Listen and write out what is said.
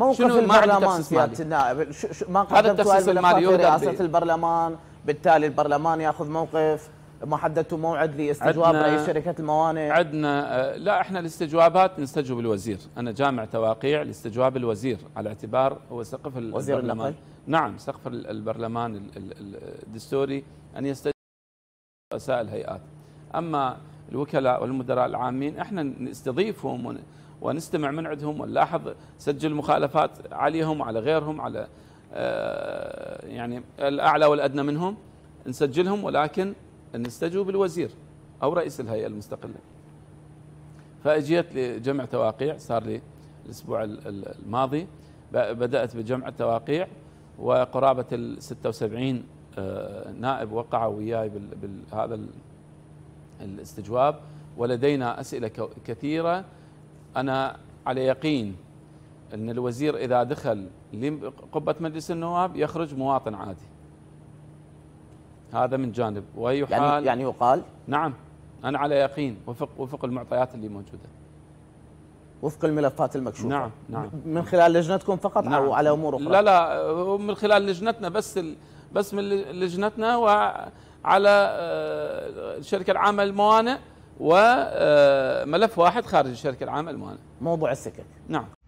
موقف البرلمان سياده النائب ما قدمتوا اي ملفات لرئاسه البرلمان بالتالي البرلمان ياخذ موقف ما حددتوا موعد لاستجواب رئيس شركه الموانئ عندنا آه، لا احنا الاستجوابات نستجوب الوزير انا جامع تواقيع لاستجواب الوزير على اعتبار هو سقف وزير البرلمان النقل. نعم سقف البرلمان الدستوري ان يستجوب رؤساء الهيئات اما الوكلاء والمدراء العامين احنا نستضيفهم ونستمع من عندهم ونلاحظ سجل مخالفات عليهم على غيرهم على آه، يعني الاعلى والادنى منهم نسجلهم ولكن نستجوب الوزير او رئيس الهيئه المستقله. فاجيت لجمع تواقيع صار لي الاسبوع الماضي بدات بجمع التواقيع وقرابه ال 76 آه، نائب وقعوا وياي بهذا الاستجواب ولدينا أسئلة كثيرة أنا على يقين أن الوزير إذا دخل قبة مجلس النواب يخرج مواطن عادي هذا من جانب وأي يعني حال يعني, يعني يقال نعم أنا على يقين وفق, وفق المعطيات اللي موجودة وفق الملفات المكشوفة نعم نعم من خلال لجنتكم فقط نعم أو على أمور أخرى لا لا من خلال لجنتنا بس ال بس من لجنتنا و على الشركه آه، العامه للموانئ وملف آه، واحد خارج الشركه العامه للموانئ موضوع السكك نعم